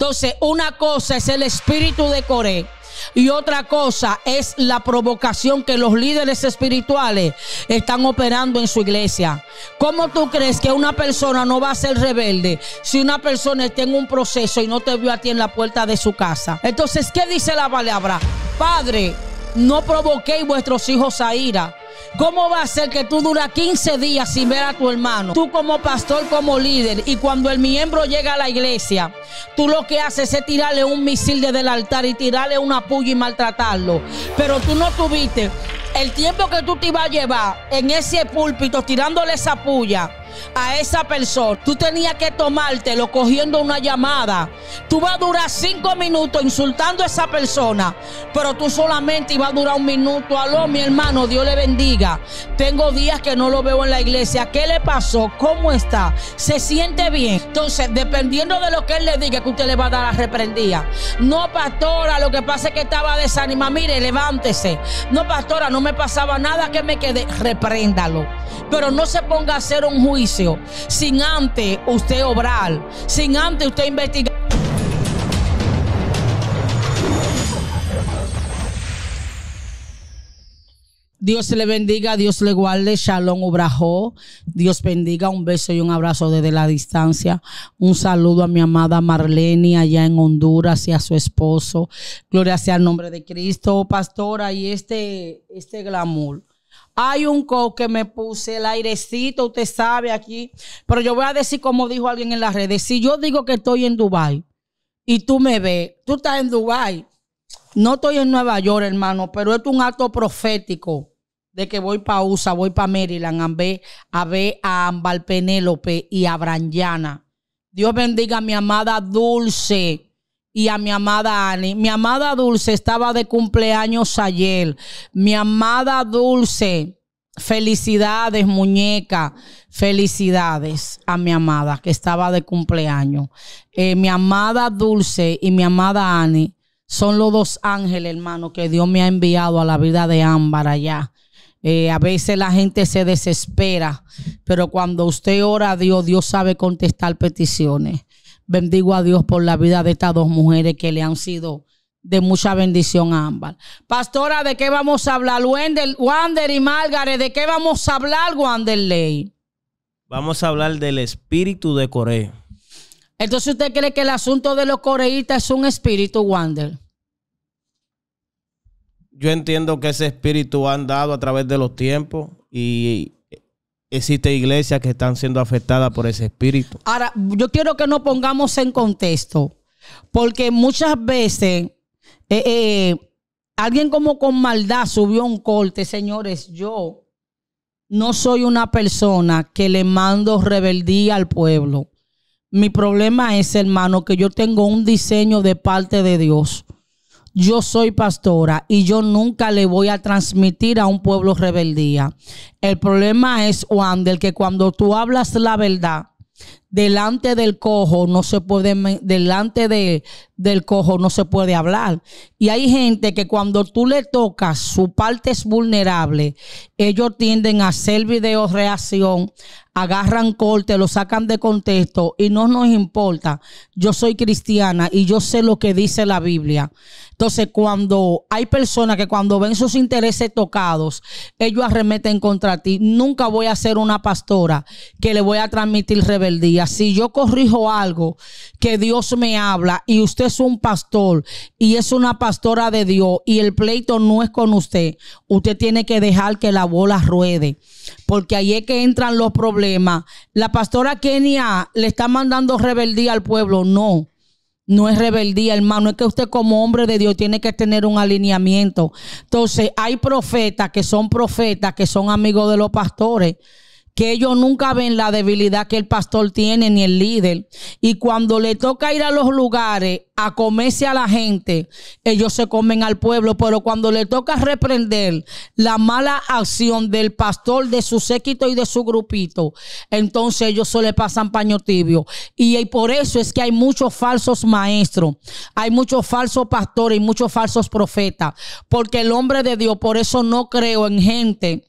Entonces, una cosa es el espíritu de Coré. Y otra cosa es la provocación que los líderes espirituales están operando en su iglesia. ¿Cómo tú crees que una persona no va a ser rebelde si una persona está en un proceso y no te vio a ti en la puerta de su casa? Entonces, ¿qué dice la palabra? Padre, no provoquéis vuestros hijos a ira. ¿Cómo va a ser que tú duras 15 días sin ver a tu hermano? Tú como pastor, como líder, y cuando el miembro llega a la iglesia, tú lo que haces es tirarle un misil desde el altar y tirarle una puya y maltratarlo. Pero tú no tuviste el tiempo que tú te ibas a llevar en ese púlpito tirándole esa puya a esa persona. Tú tenías que tomártelo cogiendo una llamada. Tú vas a durar cinco minutos insultando a esa persona, pero tú solamente ibas a durar un minuto. Aló, mi hermano, Dios le bendiga. Tengo días que no lo veo en la iglesia. ¿Qué le pasó? ¿Cómo está? ¿Se siente bien? Entonces, dependiendo de lo que él le diga, que usted le va a dar a reprendida. No, pastora, lo que pasa es que estaba desanimada. Mire, levántese. No, pastora, no me pasaba nada que me quede Repréndalo. Pero no se ponga a hacer un juicio sin antes usted obrar, sin antes usted investigar. Dios le bendiga, Dios le guarde, Shalom Ubrajo. Dios bendiga, un beso y un abrazo desde la distancia. Un saludo a mi amada Marlene allá en Honduras y a su esposo. Gloria sea el nombre de Cristo, pastora, y este, este glamour hay un co que me puse el airecito, usted sabe aquí. Pero yo voy a decir como dijo alguien en las redes. Si yo digo que estoy en Dubai y tú me ves, tú estás en Dubai. No estoy en Nueva York, hermano, pero es un acto profético de que voy para USA, voy para Maryland, a ver a, ver a Ambal Penélope y a Branjana. Dios bendiga a mi amada Dulce y a mi amada Ani. Mi amada Dulce estaba de cumpleaños ayer. Mi amada Dulce, felicidades, muñeca. Felicidades a mi amada que estaba de cumpleaños. Eh, mi amada Dulce y mi amada Annie son los dos ángeles, hermano, que Dios me ha enviado a la vida de Ámbar allá. Eh, a veces la gente se desespera, pero cuando usted ora a Dios, Dios sabe contestar peticiones. Bendigo a Dios por la vida de estas dos mujeres que le han sido de mucha bendición a ambas. Pastora, ¿de qué vamos a hablar? Wander y Margaret, ¿de qué vamos a hablar, Wanderley? Vamos a hablar del espíritu de Corea. Entonces, ¿usted cree que el asunto de los coreístas es un espíritu, Wander? Yo entiendo que ese espíritu ha andado a través de los tiempos y existe iglesias que están siendo afectadas por ese espíritu. Ahora, yo quiero que nos pongamos en contexto, porque muchas veces eh, eh, alguien como con maldad subió un corte, señores, yo no soy una persona que le mando rebeldía al pueblo. Mi problema es, hermano, que yo tengo un diseño de parte de Dios yo soy pastora y yo nunca le voy a transmitir a un pueblo rebeldía. El problema es, Juan, del que cuando tú hablas la verdad, delante del cojo no se puede, delante de, del cojo no se puede hablar. Y hay gente que cuando tú le tocas su parte es vulnerable, ellos tienden a hacer videos reacción, agarran corte, lo sacan de contexto y no nos importa. Yo soy cristiana y yo sé lo que dice la Biblia. Entonces, cuando hay personas que cuando ven sus intereses tocados, ellos arremeten contra ti. Nunca voy a ser una pastora que le voy a transmitir rebeldía si yo corrijo algo que Dios me habla y usted es un pastor y es una pastora de Dios y el pleito no es con usted, usted tiene que dejar que la bola ruede, porque ahí es que entran los problemas. La pastora Kenia le está mandando rebeldía al pueblo, no. No es rebeldía, hermano. Es que usted como hombre de Dios tiene que tener un alineamiento. Entonces, hay profetas que son profetas, que son amigos de los pastores que ellos nunca ven la debilidad que el pastor tiene ni el líder. Y cuando le toca ir a los lugares a comerse a la gente, ellos se comen al pueblo, pero cuando le toca reprender la mala acción del pastor, de su séquito y de su grupito, entonces ellos solo le pasan paño tibio. Y, por eso es que hay muchos falsos maestros, hay muchos falsos pastores y muchos falsos profetas, porque el hombre de Dios, por eso no creo en gente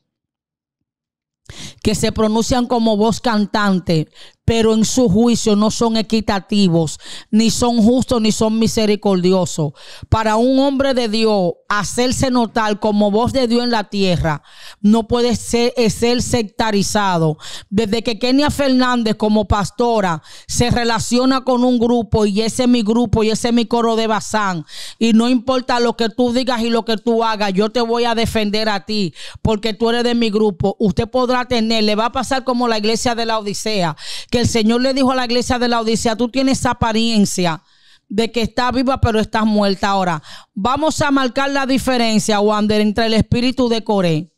que se pronuncian como voz cantante, pero en su juicio no son equitativos, ni son justos, ni son misericordiosos. Para un hombre de Dios, hacerse notar como voz de Dios en la tierra no puede eh, ser, sectarizado. Desde que Kenia Fernández como pastora se relaciona con un grupo y ese es mi grupo y ese es mi coro de Bazán, y no importa lo que tú digas y lo que tú hagas, yo te voy a defender a ti porque tú eres de mi grupo, usted podrá tener, le va a pasar como la iglesia de la Odisea, que el Señor le dijo a la iglesia de la Odisea, tú tienes apariencia de que está viva pero estás muerta ahora. Vamos a marcar la diferencia, Wander, entre el espíritu de Coré.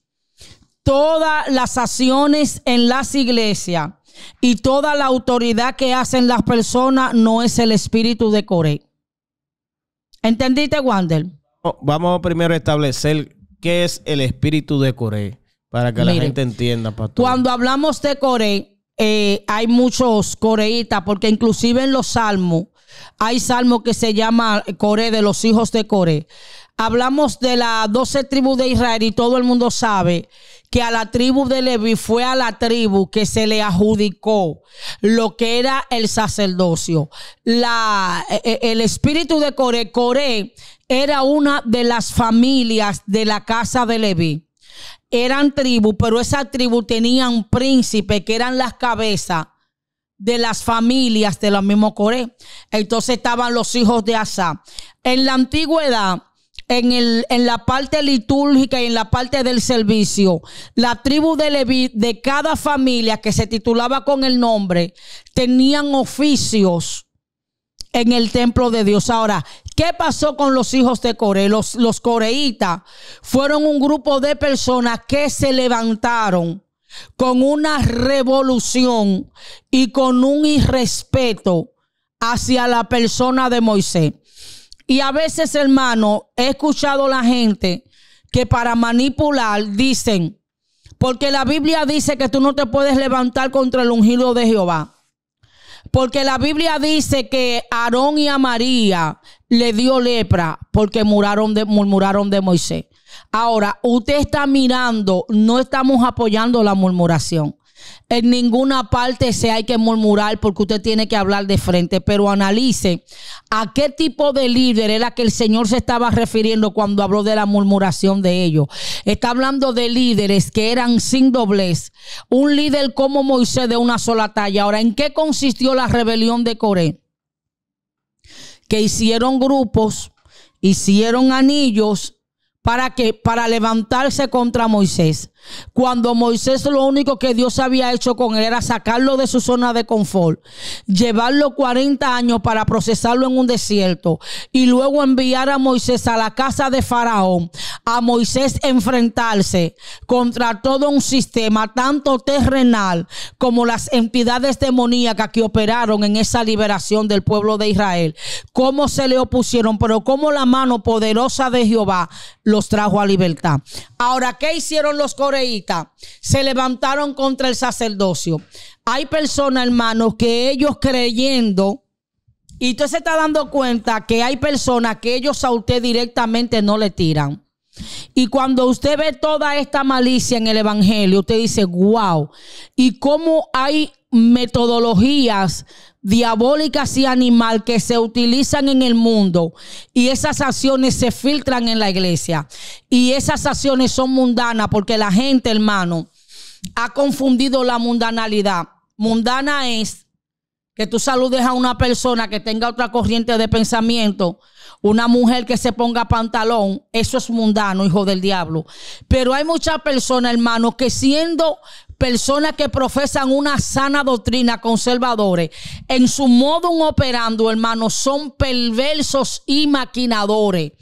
Todas las acciones en las iglesias y toda la autoridad que hacen las personas no es el espíritu de Coré. ¿Entendiste, Wander? Oh, vamos primero a establecer qué es el espíritu de Coré para que la gente entienda, pastor. Cuando hablamos de Coré, eh, hay muchos coreitas, porque inclusive en los salmos, hay salmos que se llama core de los hijos de core Hablamos de las doce tribus de Israel y todo el mundo sabe que a la tribu de Levi fue a la tribu que se le adjudicó lo que era el sacerdocio. La, eh, eh, el espíritu de core, core era una de las familias de la casa de Levi eran tribus, pero esa tribu tenía un príncipe que eran las cabezas de las familias de los mismos Coré. Entonces estaban los hijos de Asa. En la antigüedad, en, en, la parte litúrgica y en la parte del servicio, la tribu de Leví, de cada familia que se titulaba con el nombre, tenían oficios en el templo de Dios. Ahora, ¿qué pasó con los hijos de Coré? Los, los coreitas fueron un grupo de personas que se levantaron con una revolución y con un irrespeto hacia la persona de Moisés. Y a veces, hermano, he escuchado la gente que para manipular dicen, porque la Biblia dice que tú no te puedes levantar contra el ungido de Jehová. Porque la Biblia dice que Aarón y a María le dio lepra porque murmuraron de, murmuraron de Moisés. Ahora, usted está mirando, no estamos apoyando la murmuración. En ninguna parte se hay que murmurar porque usted tiene que hablar de frente, pero analice a qué tipo de líder era que el Señor se estaba refiriendo cuando habló de la murmuración de ellos. Está hablando de líderes que eran sin doblez. Un líder como Moisés de una sola talla. Ahora, ¿en qué consistió la rebelión de Coré? Que hicieron grupos, hicieron anillos ¿Para qué? Para levantarse contra Moisés. Cuando Moisés lo único que Dios había hecho con él era sacarlo de su zona de confort, llevarlo 40 años para procesarlo en un desierto y luego enviar a Moisés a la casa de Faraón, a Moisés enfrentarse contra todo un sistema, tanto terrenal como las entidades demoníacas que operaron en esa liberación del pueblo de Israel. Cómo se le opusieron, pero cómo la mano poderosa de Jehová los trajo a libertad. Ahora, ¿qué hicieron los coreitas? Se levantaron contra el sacerdocio. Hay personas, hermanos, que ellos creyendo... Y usted se está dando cuenta que hay personas que ellos a usted directamente no le tiran. Y cuando usted ve toda esta malicia en el Evangelio, usted dice, wow, y cómo hay metodologías diabólicas y animal que se utilizan en el mundo y esas acciones se filtran en la iglesia y esas acciones son mundanas porque la gente, hermano, ha confundido la mundanalidad. Mundana es que tú saludes a una persona que tenga otra corriente de pensamiento, una mujer que se ponga pantalón, eso es mundano, hijo del diablo. Pero hay muchas personas, hermano, que siendo personas que profesan una sana doctrina, conservadores, en su modo un operando, hermano, son perversos y maquinadores.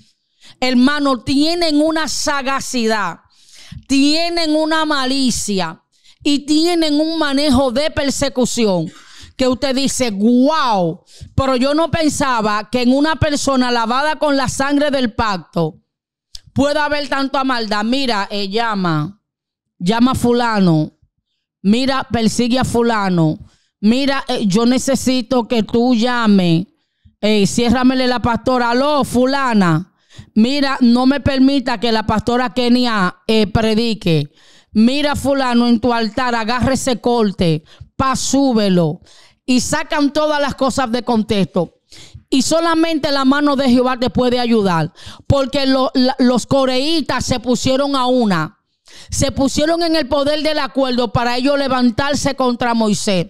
Hermano, tienen una sagacidad, tienen una malicia y tienen un manejo de persecución que usted dice, wow, pero yo no pensaba que en una persona lavada con la sangre del pacto pueda haber tanta maldad. Mira, eh, llama, llama fulano, mira, persigue a fulano, mira, eh, yo necesito que tú llame. eh, ciérramele la pastora, aló, fulana, mira, no me permita que la pastora Kenia eh, predique, mira, fulano, en tu altar, agarre ese corte, súbelo. y sacan todas las cosas de contexto. Y solamente la mano de Jehová te puede ayudar. Porque los coreitas se pusieron a una se pusieron en el poder del acuerdo para ellos levantarse contra Moisés.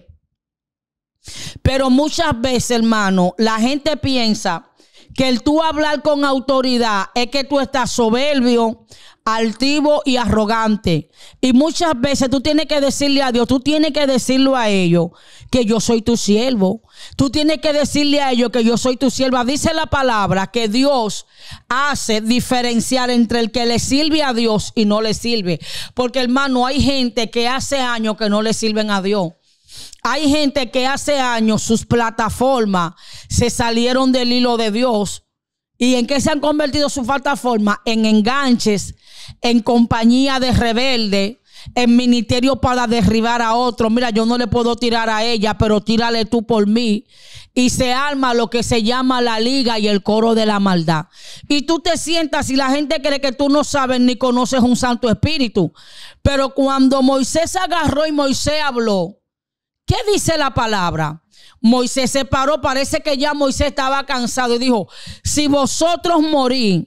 Pero muchas veces, hermano, la gente piensa que el tú hablar con autoridad es que tú estás soberbio, altivo y arrogante. Y muchas veces tú tienes que decirle a Dios, tú tienes que decirlo a ellos que yo soy tu siervo. Tú tienes que decirle a ellos que yo soy tu sierva. Dice la palabra que Dios hace diferenciar entre el que le sirve a Dios y no le sirve. Porque hermano, hay gente que hace años que no le sirven a Dios. Hay gente que hace años sus plataformas se salieron del hilo de Dios ¿Y en qué se han convertido su falta de forma? En enganches, en compañía de rebelde, en ministerio para derribar a otros. Mira, yo no le puedo tirar a ella, pero tírale tú por mí. Y se arma lo que se llama la liga y el coro de la maldad. Y tú te sientas y la gente cree que tú no sabes ni conoces un Santo Espíritu. Pero cuando Moisés agarró y Moisés habló, ¿qué dice la palabra? Moisés se paró, parece que ya Moisés estaba cansado y dijo, si vosotros morís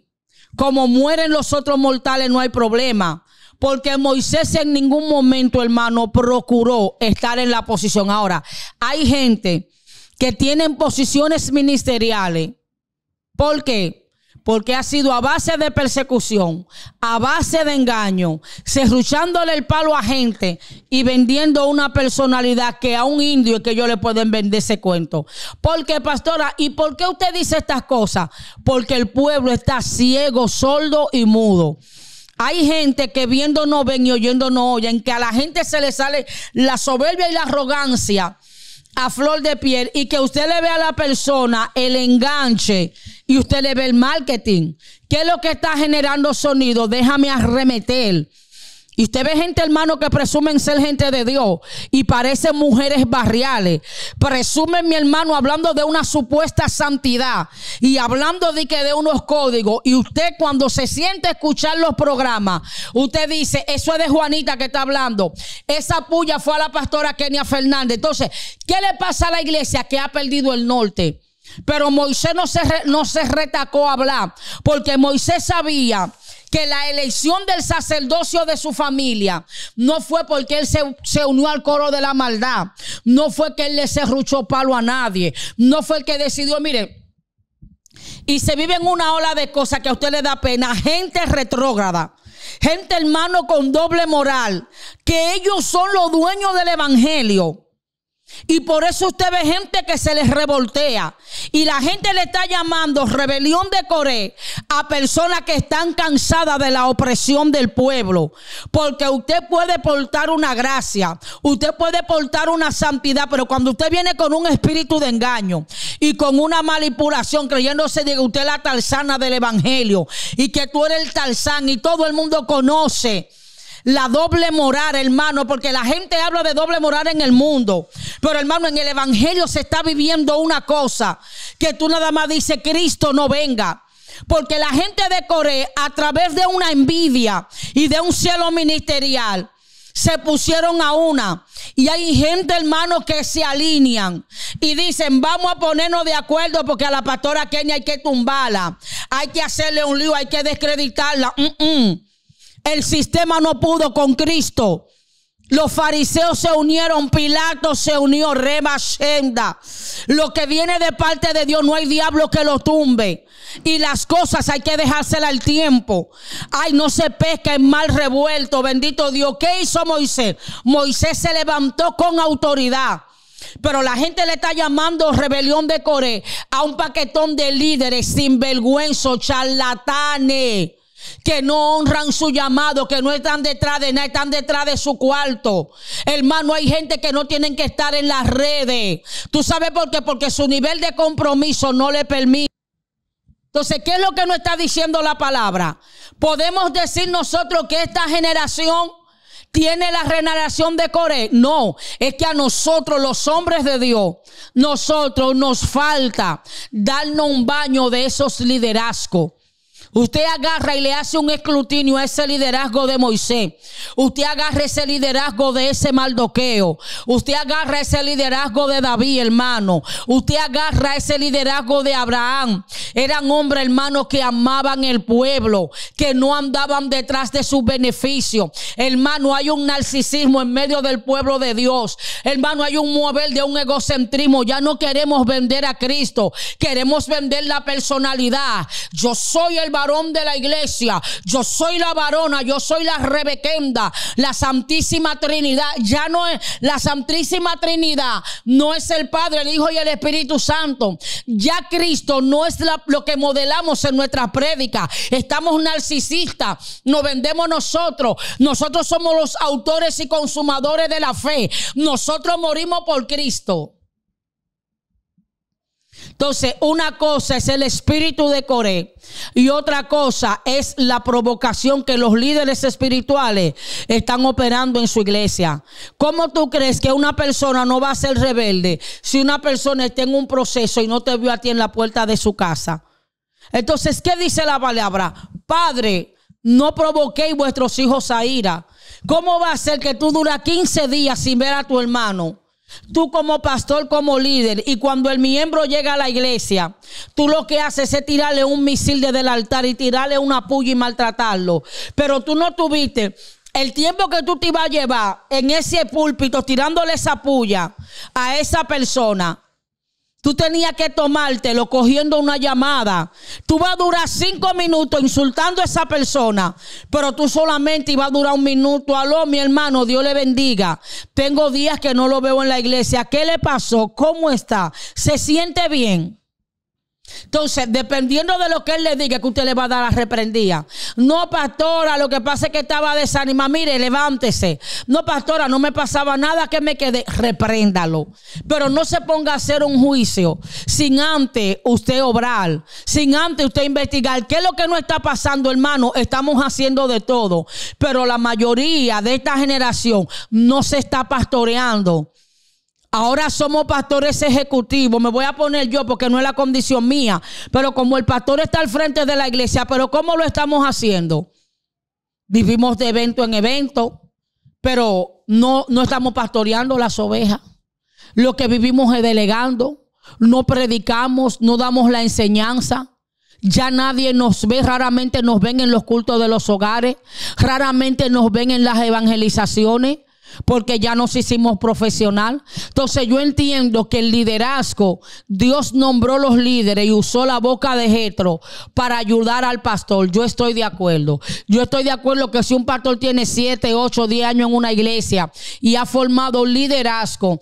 como mueren los otros mortales no hay problema, porque Moisés en ningún momento, hermano, procuró estar en la posición. Ahora, hay gente que tienen posiciones ministeriales. ¿Por qué? porque ha sido a base de persecución, a base de engaño, cerruchándole el palo a gente y vendiendo una personalidad que a un indio que yo le pueden vender ese cuento. Porque, pastora, ¿y por qué usted dice estas cosas? Porque el pueblo está ciego, sordo y mudo. Hay gente que viendo no ven y oyendo no oyen, que a la gente se le sale la soberbia y la arrogancia a flor de piel y que usted le vea a la persona el enganche y usted le ve el marketing. ¿Qué es lo que está generando sonido? Déjame arremeter. Y usted ve gente, hermano, que presumen ser gente de Dios y parecen mujeres barriales. Presumen, mi hermano, hablando de una supuesta santidad y hablando de que de unos códigos. Y usted cuando se siente escuchar los programas, usted dice, eso es de Juanita que está hablando. Esa puya fue a la pastora Kenia Fernández. Entonces, ¿qué le pasa a la iglesia que ha perdido el norte? Pero Moisés no se, no se retacó a hablar, porque Moisés sabía que la elección del sacerdocio de su familia no fue porque él se, unió al coro de la maldad, no fue que él le cerruchó palo a nadie, no fue el que decidió, mire, y se vive en una ola de cosas que a usted le da pena. Gente retrógrada. Gente hermano con doble moral. Que ellos son los dueños del evangelio. Y por eso usted ve gente que se les revoltea. Y la gente le está llamando rebelión de Coré a personas que están cansadas de la opresión del pueblo. Porque usted puede portar una gracia, usted puede portar una santidad, pero cuando usted viene con un espíritu de engaño y con una manipulación, creyéndose de que usted es la talzana del evangelio y que tú eres el tarzán y todo el mundo conoce la doble moral, hermano, porque la gente habla de doble moral en el mundo. Pero hermano, en el Evangelio se está viviendo una cosa que tú nada más dices, Cristo no venga. Porque la gente de Corea, a través de una envidia y de un cielo ministerial, se pusieron a una. Y hay gente, hermano, que se alinean y dicen, vamos a ponernos de acuerdo porque a la pastora Kenia hay que tumbarla, hay que hacerle un lío, hay que descreditarla. El sistema no pudo con Cristo. Los fariseos se unieron, Pilato se unió, Reba Lo que viene de parte de Dios no hay diablo que lo tumbe. Y las cosas hay que dejárselas al tiempo. Ay, no se pesca en mal revuelto, bendito Dios. ¿Qué hizo Moisés? Moisés se levantó con autoridad. Pero la gente le está llamando rebelión de Coré a un paquetón de líderes sin vergüenza, charlatanes que no honran su llamado, que no están detrás de nada, están detrás de su cuarto. Hermano, hay gente que no tienen que estar en las redes. ¿Tú sabes por qué? Porque su nivel de compromiso no le permite. Entonces, ¿qué es lo que nos está diciendo la palabra? Podemos decir nosotros que esta generación tiene la renaración de Coré. No, es que a nosotros, los hombres de Dios, nosotros nos falta darnos un baño de esos liderazgos. Usted agarra y le hace un escrutinio a ese liderazgo de Moisés. Usted agarra ese liderazgo de ese maldoqueo. Usted agarra ese liderazgo de David, hermano. Usted agarra ese liderazgo de Abraham. Eran hombres, hermano, que amaban el pueblo, que no andaban detrás de sus beneficios. Hermano, hay un narcisismo en medio del pueblo de Dios. Hermano, hay un mover de un egocentrismo. Ya no queremos vender a Cristo. Queremos vender la personalidad. Yo soy el valor de la iglesia. Yo soy la varona, yo soy la rebequenda, la Santísima Trinidad. Ya no es la Santísima Trinidad, no es el Padre, el Hijo y el Espíritu Santo. Ya Cristo no es lo que modelamos en nuestra prédica. Estamos narcisistas, nos vendemos nosotros. Nosotros somos los autores y consumadores de la fe. Nosotros morimos por Cristo. Entonces, una cosa es el espíritu de Coré y otra cosa es la provocación que los líderes espirituales están operando en su iglesia. ¿Cómo tú crees que una persona no va a ser rebelde si una persona está en un proceso y no te vio a ti en la puerta de su casa? Entonces, ¿qué dice la palabra? Padre, no provoquéis vuestros hijos a ira. ¿Cómo va a ser que tú duras 15 días sin ver a tu hermano? Tú como pastor, como líder, y cuando el miembro llega a la iglesia, tú lo que haces es tirarle un misil desde el altar y tirarle una puya y maltratarlo. Pero tú no tuviste el tiempo que tú te ibas a llevar en ese púlpito tirándole esa puya a esa persona Tú tenías que tomártelo cogiendo una llamada. Tú vas a durar cinco minutos insultando a esa persona, pero tú solamente ibas a durar un minuto. Aló, mi hermano, Dios le bendiga. Tengo días que no lo veo en la iglesia. ¿Qué le pasó? ¿Cómo está? ¿Se siente bien? Entonces, dependiendo de lo que él le diga, que usted le va a dar la reprendida. No, pastora, lo que pasa es que estaba desanimada. Mire, levántese. No, pastora, no me pasaba nada que me quedé. Repréndalo. Pero no se ponga a hacer un juicio sin antes usted obrar, sin antes usted investigar. ¿Qué es lo que no está pasando, hermano? Estamos haciendo de todo. Pero la mayoría de esta generación no se está pastoreando Ahora somos pastores ejecutivos. Me voy a poner yo porque no es la condición mía. Pero como el pastor está al frente de la iglesia, pero ¿cómo lo estamos haciendo? Vivimos de evento en evento, pero no, no estamos pastoreando las ovejas. Lo que vivimos es delegando. No predicamos, no damos la enseñanza. Ya nadie nos ve, raramente nos ven en los cultos de los hogares, raramente nos ven en las evangelizaciones porque ya nos hicimos profesional. Entonces yo entiendo que el liderazgo, Dios nombró los líderes y usó la boca de Jetro para ayudar al pastor. Yo estoy de acuerdo. Yo estoy de acuerdo que si un pastor tiene 7, 8, 10 años en una iglesia y ha formado liderazgo,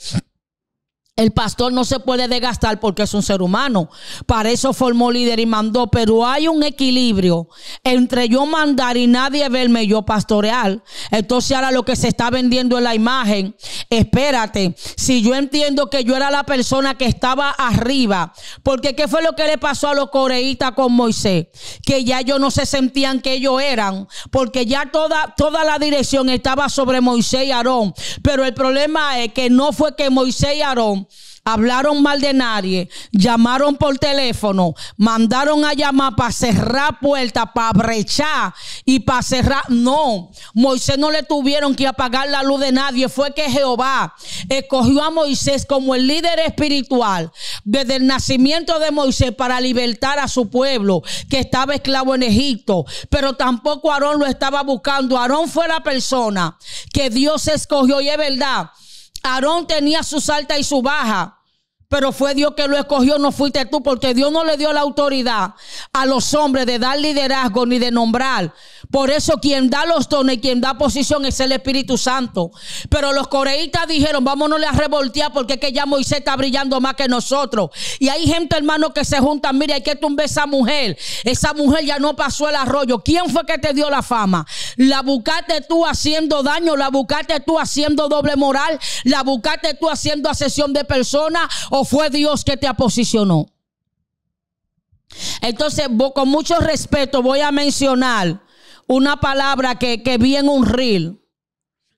el pastor no se puede desgastar porque es un ser humano. Para eso formó líder y mandó, pero hay un equilibrio entre yo mandar y nadie verme yo pastorear. Entonces ahora lo que se está vendiendo en la imagen. Espérate, si yo entiendo que yo era la persona que estaba arriba, porque ¿qué fue lo que le pasó a los coreitas con Moisés? Que ya ellos no se sentían que ellos eran, porque ya toda, toda la dirección estaba sobre Moisés y Aarón. Pero el problema es que no fue que Moisés y Aarón hablaron mal de nadie, llamaron por teléfono, mandaron a llamar para cerrar puertas, para brechar y para cerrar. No, Moisés no le tuvieron que apagar la luz de nadie. Fue que Jehová escogió a Moisés como el líder espiritual desde el nacimiento de Moisés para libertar a su pueblo que estaba esclavo en Egipto. Pero tampoco Aarón lo estaba buscando. Aarón fue la persona que Dios escogió y es verdad Aarón tenía sus altas y su baja, pero fue Dios que lo escogió, no fuiste tú, porque Dios no le dio la autoridad a los hombres de dar liderazgo ni de nombrar. Por eso quien da los dones, quien da posición es el Espíritu Santo. Pero los coreitas dijeron, vámonos a revoltear porque es que ya Moisés está brillando más que nosotros. Y hay gente, hermano, que se junta mira, hay que tumbar esa mujer. Esa mujer ya no pasó el arroyo. ¿Quién fue que te dio la fama? La buscaste tú haciendo daño, la buscaste tú haciendo doble moral, la buscaste tú haciendo asesión de personas o fue Dios que te aposicionó. Entonces, con mucho respeto voy a mencionar una palabra que, vi en un reel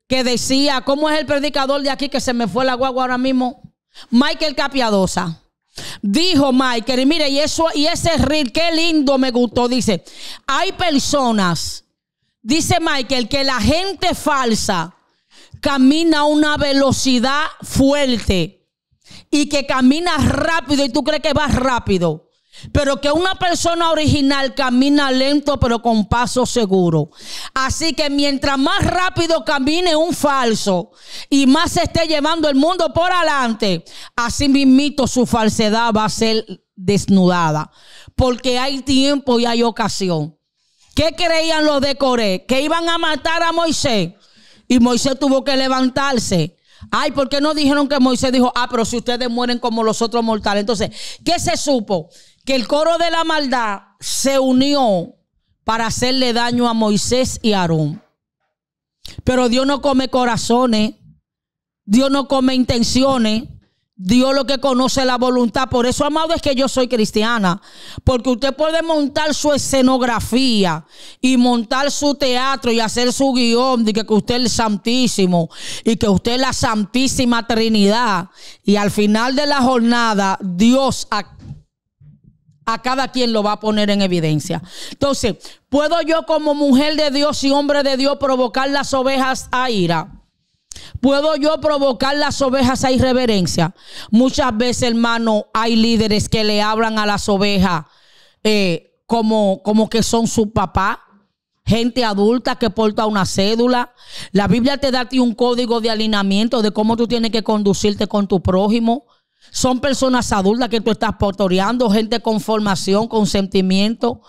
que decía, ¿cómo es el predicador de aquí que se me fue la guagua ahora mismo? Michael Capiadosa. Dijo Michael, y mire, y, eso, y ese reel, qué lindo me gustó. Dice, hay personas, dice Michael, que la gente falsa camina a una velocidad fuerte y que camina rápido y tú crees que vas rápido. Pero que una persona original camina lento pero con paso seguro. Así que mientras más rápido camine un falso y más se esté llevando el mundo por adelante, así mismito su falsedad va a ser desnudada. Porque hay tiempo y hay ocasión. ¿Qué creían los de Coré? Que iban a matar a Moisés. Y Moisés tuvo que levantarse. Ay, ¿por qué no dijeron que Moisés dijo, ah, pero si ustedes mueren como los otros mortales? Entonces, ¿qué se supo? que el coro de la maldad se unió para hacerle daño a Moisés y Aarón. Pero Dios no come corazones, Dios no come intenciones, Dios lo que conoce la voluntad. Por eso, amado, es que yo soy cristiana, porque usted puede montar su escenografía y montar su teatro y hacer su guión de que usted es el Santísimo y que usted es la Santísima Trinidad. Y al final de la jornada, Dios a cada quien lo va a poner en evidencia. Entonces, ¿puedo yo como mujer de Dios y hombre de Dios provocar las ovejas a ira? ¿Puedo yo provocar las ovejas a irreverencia? Muchas veces, hermano, hay líderes que le hablan a las ovejas eh, como, como que son su papá. Gente adulta que porta una cédula. La Biblia te da un código de alineamiento de cómo tú tienes que conducirte con tu prójimo. Son personas adultas que tú estás portoreando, gente con formación, con sentimiento.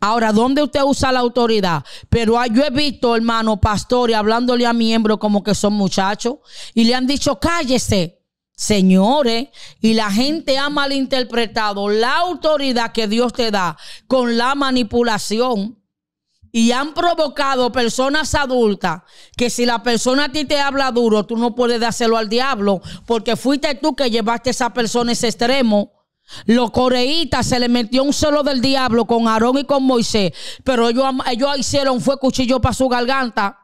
Ahora, ¿dónde usted usa la autoridad? Pero ah, yo he visto, hermano, pastores hablándole a miembros como que son muchachos y le han dicho, cállese. Señores, y la gente ha malinterpretado la autoridad que Dios te da con la manipulación y han provocado personas adultas que si la persona a ti te habla duro, tú no puedes dárselo al diablo porque fuiste tú que llevaste a esa persona a ese extremo. Los coreitas se le metió un celo del diablo con Aarón y con Moisés, pero ellos, hicieron fue cuchillo para su garganta.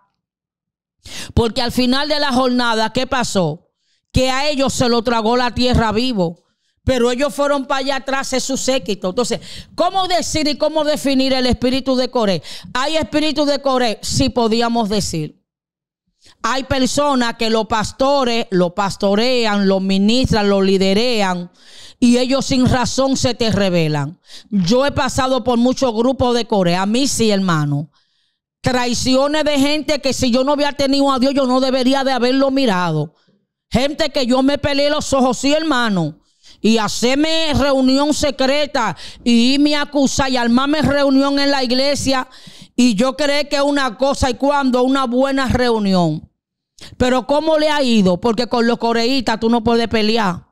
Porque al final de la jornada, ¿qué pasó? Que a ellos se lo tragó la tierra vivo. Pero ellos fueron para allá atrás de su séquito. Entonces, ¿cómo decir y cómo definir el espíritu de Corea. ¿Hay espíritu de Corea, si podíamos decir. Hay personas que los pastores lo pastorean, los ministran, lo liderean y ellos sin razón se te revelan. Yo he pasado por muchos grupos de Corea, a mí sí, hermano. Traiciones de gente que si yo no hubiera tenido a Dios, yo no debería de haberlo mirado. Gente que yo me peleé los ojos, sí, hermano y hacerme reunión secreta y me acusar y armarme reunión en la iglesia y yo creo que una cosa y cuando una buena reunión. Pero ¿cómo le ha ido? Porque con los coreitas tú no puedes pelear.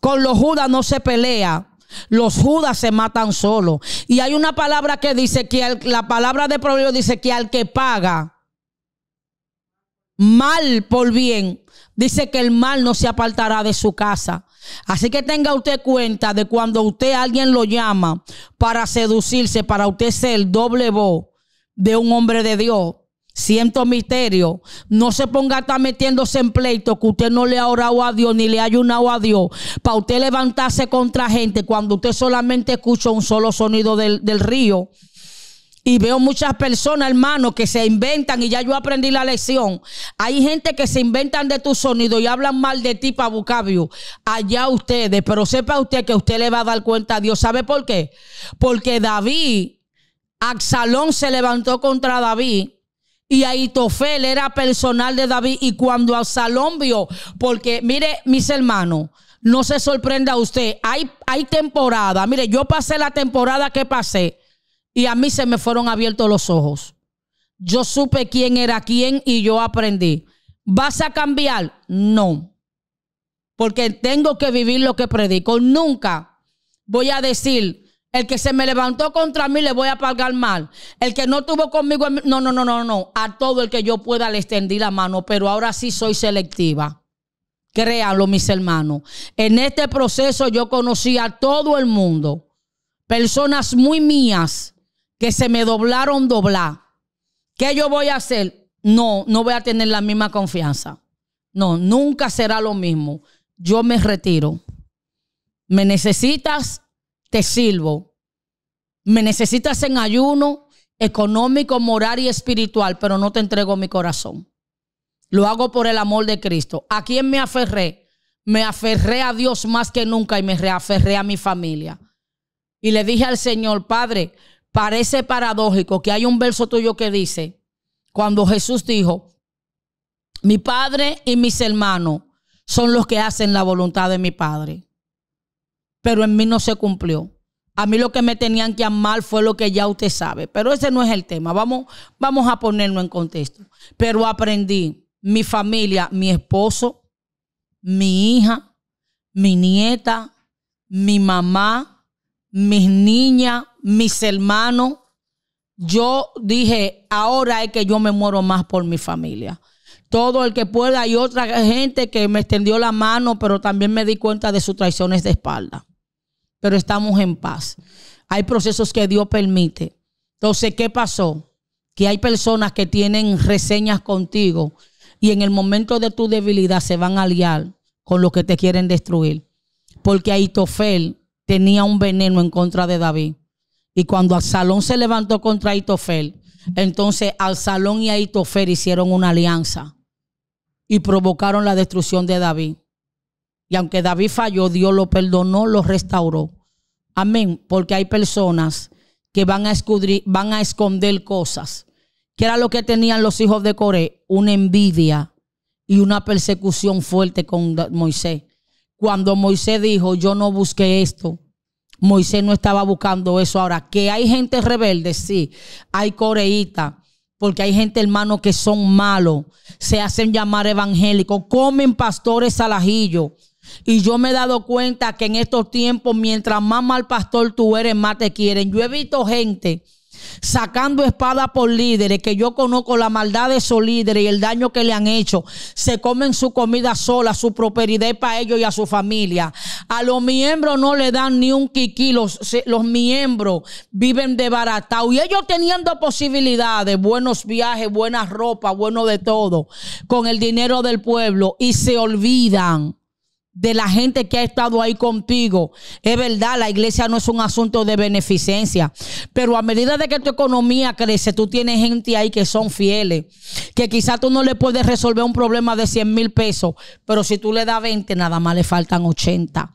Con los judas no se pelea. Los judas se matan solos. Y hay una palabra que dice que la palabra de Proverbio dice que al que paga mal por bien, dice que el mal no se apartará de su casa. Así que tenga usted cuenta de cuando usted alguien lo llama para seducirse, para usted ser el doble voz de un hombre de Dios. Siento misterio. No se ponga a metiéndose en pleito que usted no le ha orado a Dios ni le ha ayunado a Dios. Para usted levantarse contra gente cuando usted solamente escucha un solo sonido del, del río. Y veo muchas personas, hermano, que se inventan, y ya yo aprendí la lección. Hay gente que se inventan de tu sonido y hablan mal de ti para Bucabio. Allá ustedes, pero sepa usted que usted le va a dar cuenta a Dios. ¿Sabe por qué? Porque David, Axalón se levantó contra David. Y Aitofel era personal de David. Y cuando Axalón vio, porque mire, mis hermanos, no se sorprenda usted. Hay, hay temporada. Mire, yo pasé la temporada que pasé y a mí se me fueron abiertos los ojos. Yo supe quién era quién y yo aprendí. ¿Vas a cambiar? No. Porque tengo que vivir lo que predico. Nunca voy a decir, el que se me levantó contra mí le voy a pagar mal. El que no tuvo conmigo, no, no, no, no, no. A todo el que yo pueda le extendí la mano, pero ahora sí soy selectiva. Créalo, mis hermanos. En este proceso yo conocí a todo el mundo. Personas muy mías que se me doblaron doblar. ¿Qué yo voy a hacer? No, no voy a tener la misma confianza. No, nunca será lo mismo. Yo me retiro. Me necesitas, te sirvo. Me necesitas en ayuno económico, moral y espiritual, pero no te entrego mi corazón. Lo hago por el amor de Cristo. ¿A quién me aferré? Me aferré a Dios más que nunca y me reaferré a mi familia. Y le dije al Señor, Padre, parece paradójico que hay un verso tuyo que dice, cuando Jesús dijo, mi padre y mis hermanos son los que hacen la voluntad de mi padre, pero en mí no se cumplió. A mí lo que me tenían que amar fue lo que ya usted sabe, pero ese no es el tema, vamos, vamos a ponerlo en contexto. Pero aprendí, mi familia, mi esposo, mi hija, mi nieta, mi mamá, mis niñas, mis hermanos. Yo dije, ahora es que yo me muero más por mi familia. Todo el que pueda, hay otra gente que me extendió la mano, pero también me di cuenta de sus traiciones de espalda. Pero estamos en paz. Hay procesos que Dios permite. Entonces, ¿qué pasó? Que hay personas que tienen reseñas contigo y en el momento de tu debilidad se van a liar con los que te quieren destruir. Porque Aitofel tenía un veneno en contra de David. Y cuando Absalón se levantó contra Aitofel, entonces Absalón y Aitofel hicieron una alianza y provocaron la destrucción de David. Y aunque David falló, Dios lo perdonó, lo restauró. Amén, porque hay personas que van a, van a esconder cosas. ¿Qué era lo que tenían los hijos de Coré? Una envidia y una persecución fuerte con Moisés cuando Moisés dijo, yo no busqué esto. Moisés no estaba buscando eso. Ahora, que hay gente rebelde, sí, hay coreíta, porque hay gente, hermano, que son malos, se hacen llamar evangélicos, comen pastores al ajillo. Y yo me he dado cuenta que en estos tiempos, mientras más mal pastor tú eres, más te quieren. Yo he visto gente sacando espada por líderes, que yo conozco la maldad de esos líderes y el daño que le han hecho. Se comen su comida sola, su prosperidad para ellos y a su familia. A los miembros no le dan ni un kiki, los, miembros viven de barata Y ellos teniendo posibilidades, buenos viajes, buena ropa, bueno de todo, con el dinero del pueblo y se olvidan de la gente que ha estado ahí contigo. Es verdad, la iglesia no es un asunto de beneficencia, pero a medida de que tu economía crece, tú tienes gente ahí que son fieles, que quizás tú no le puedes resolver un problema de 100 mil pesos, pero si tú le das 20, nada más le faltan 80.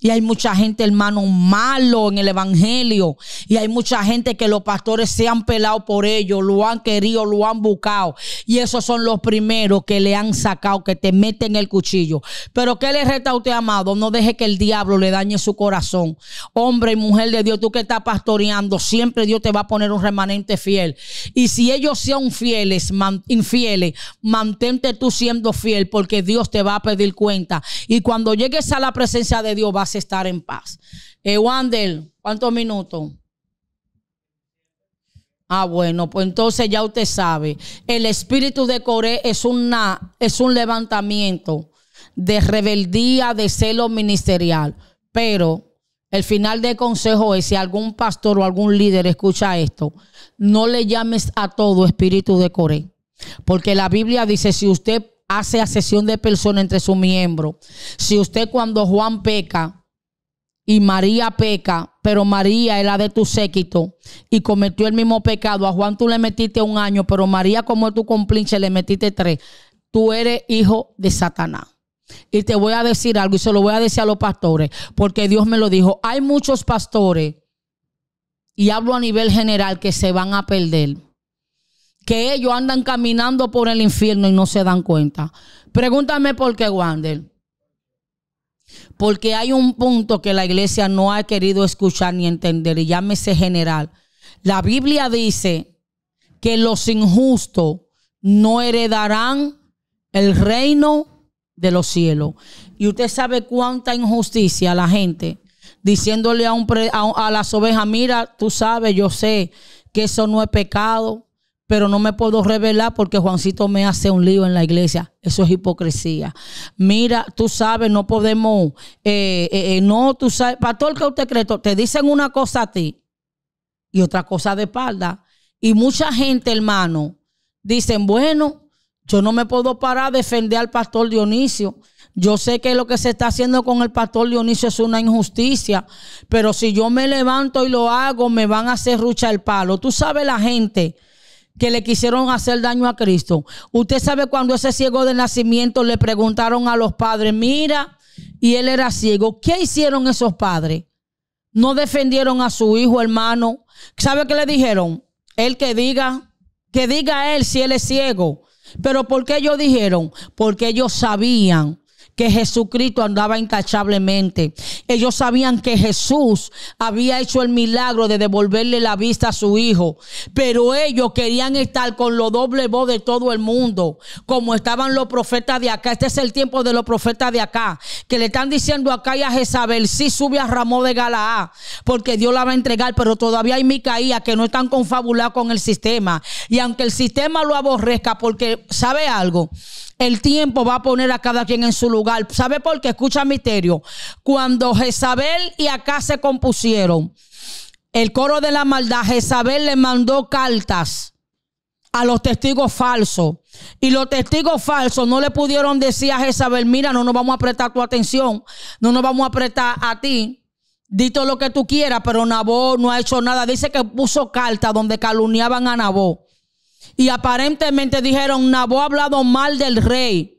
Y hay mucha gente, hermano, malo en el Evangelio. Y hay mucha gente que los pastores se han pelado por ellos, lo han querido, lo han buscado. Y esos son los primeros que le han sacado, que te meten el cuchillo. Pero que le resta a usted, amado? No deje que el diablo le dañe su corazón. Hombre y mujer de Dios, tú que estás pastoreando, siempre Dios te va a poner un remanente fiel. Y si ellos sean fieles, infieles, mantente tú siendo fiel porque Dios te va a pedir cuenta. Y cuando llegues a la presencia de Dios, va estar en paz. Eh, ¿cuántos minutos? Ah, bueno, pues entonces ya usted sabe, el espíritu de Coré es, una, es un levantamiento de rebeldía, de celo ministerial. Pero el final del consejo es, si algún pastor o algún líder escucha esto, no le llames a todo espíritu de Coré. Porque la Biblia dice, si usted hace asesión de personas entre sus miembros. Si usted cuando Juan peca y María peca, pero María es la de tu séquito y cometió el mismo pecado, a Juan tú le metiste un año, pero María como tu complinche le metiste tres, tú eres hijo de Satanás. Y te voy a decir algo y se lo voy a decir a los pastores, porque Dios me lo dijo. Hay muchos pastores, y hablo a nivel general, que se van a perder que ellos andan caminando por el infierno y no se dan cuenta. Pregúntame por qué, Wander. Porque hay un punto que la iglesia no ha querido escuchar ni entender, y llámese general. La Biblia dice que los injustos no heredarán el reino de los cielos. Y usted sabe cuánta injusticia la gente diciéndole a, las ovejas, mira, tú sabes, yo sé que eso no es pecado, pero no me puedo revelar porque Juancito me hace un lío en la iglesia. Eso es hipocresía. Mira, tú sabes, no podemos, eh, eh, eh, no, tú sabes, pastor que usted cree, te dicen una cosa a ti y otra cosa de espalda. Y mucha gente, hermano, dicen, bueno, yo no me puedo parar a defender al pastor Dionisio. Yo sé que lo que se está haciendo con el pastor Dionisio es una injusticia, pero si yo me levanto y lo hago, me van a hacer rucha el palo. Tú sabes la gente que le quisieron hacer daño a Cristo. Usted sabe cuando ese ciego de nacimiento le preguntaron a los padres, mira, y él era ciego, ¿qué hicieron esos padres? No defendieron a su hijo, hermano. ¿Sabe qué le dijeron? Él que diga, que diga él si él es ciego. Pero ¿por qué ellos dijeron? Porque ellos sabían que Jesucristo andaba intachablemente. Ellos sabían que Jesús había hecho el milagro de devolverle la vista a su hijo, pero ellos querían estar con lo doble voz de todo el mundo, como estaban los profetas de acá. Este es el tiempo de los profetas de acá, que le están diciendo acá y a Jezabel, sí sube a Ramón de Galaá, porque Dios la va a entregar, pero todavía hay Micaías que no están confabulados con el sistema. Y aunque el sistema lo aborrezca, porque sabe algo, el tiempo va a poner a cada quien en su lugar ¿Sabe por qué? Escucha misterio. Cuando Jezabel y acá se compusieron, el coro de la maldad, Jezabel le mandó cartas a los testigos falsos. Y los testigos falsos no le pudieron decir a Jezabel, mira, no nos vamos a prestar tu atención, no nos vamos a prestar a ti. Dito lo que tú quieras, pero Nabó no ha hecho nada. Dice que puso cartas donde calumniaban a Nabó. Y aparentemente dijeron, Nabó ha hablado mal del rey.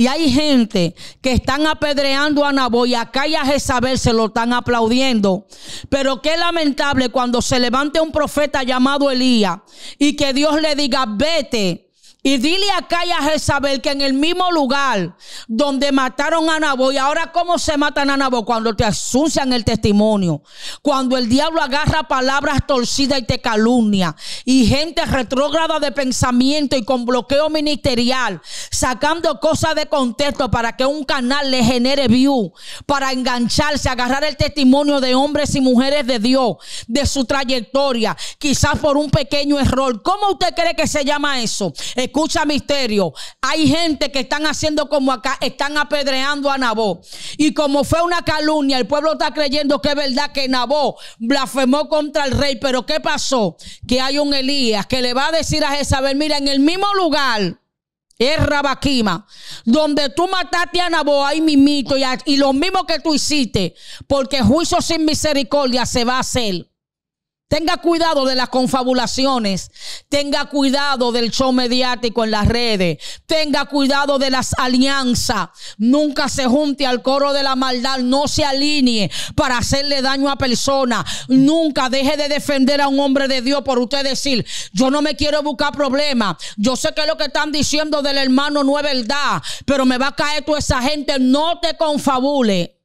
Y hay gente que están apedreando a Naboyacá y a Jezabel se lo están aplaudiendo. Pero qué lamentable cuando se levante un profeta llamado Elías y que Dios le diga, vete y dile acá y a Jezabel que en el mismo lugar donde mataron a Nabó, y ahora cómo se matan a Nabó, cuando te asuncian el testimonio, cuando el diablo agarra palabras torcidas y te calumnia, y gente retrógrada de pensamiento y con bloqueo ministerial, sacando cosas de contexto para que un canal le genere view, para engancharse, agarrar el testimonio de hombres y mujeres de Dios, de su trayectoria, quizás por un pequeño error. ¿Cómo usted cree que se llama eso? Escucha misterio. Hay gente que están haciendo como acá, están apedreando a Nabó. Y como fue una calumnia, el pueblo está creyendo que es verdad que Nabó blasfemó contra el rey. Pero ¿qué pasó? Que hay un Elías que le va a decir a Jezabel, mira, en el mismo lugar es Rabakima donde tú mataste a Nabó hay mimito y, y lo mismo que tú hiciste, porque juicio sin misericordia se va a hacer. Tenga cuidado de las confabulaciones. Tenga cuidado del show mediático en las redes. Tenga cuidado de las alianzas. Nunca se junte al coro de la maldad. No se alinee para hacerle daño a personas. Nunca deje de defender a un hombre de Dios por usted decir, yo no me quiero buscar problemas. Yo sé que lo que están diciendo del hermano no es verdad, pero me va a caer toda esa gente. No te confabule.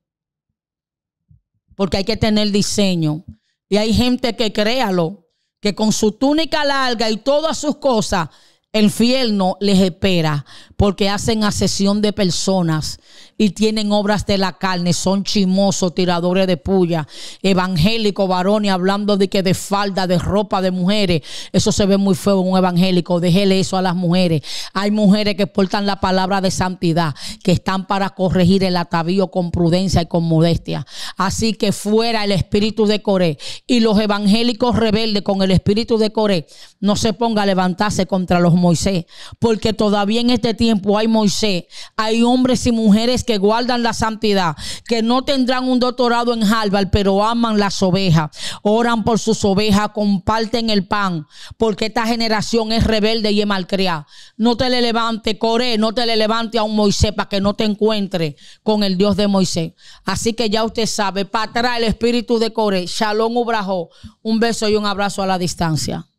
Porque hay que tener diseño y hay gente que créalo, que con su túnica larga y todas sus cosas, el infierno les espera porque hacen asesión de personas y tienen obras de la carne, son chimosos, tiradores de puya, evangélicos, varones, hablando de que de falda, de ropa de mujeres, eso se ve muy feo en un evangélico, déjele eso a las mujeres. Hay mujeres que portan la palabra de santidad, que están para corregir el atavío con prudencia y con modestia. Así que fuera el espíritu de Coré y los evangélicos rebeldes con el espíritu de Coré, no se ponga a levantarse contra los Moisés, porque todavía en este tiempo hay Moisés, hay hombres y mujeres que guardan la santidad, que no tendrán un doctorado en Harvard, pero aman las ovejas, oran por sus ovejas, comparten el pan, porque esta generación es rebelde y es malcriada. No te le levante, Coré, no te le levante a un Moisés para que no te encuentre con el Dios de Moisés. Así que ya usted sabe, para atrás el espíritu de Coré, Shalom Ubrajo, un beso y un abrazo a la distancia.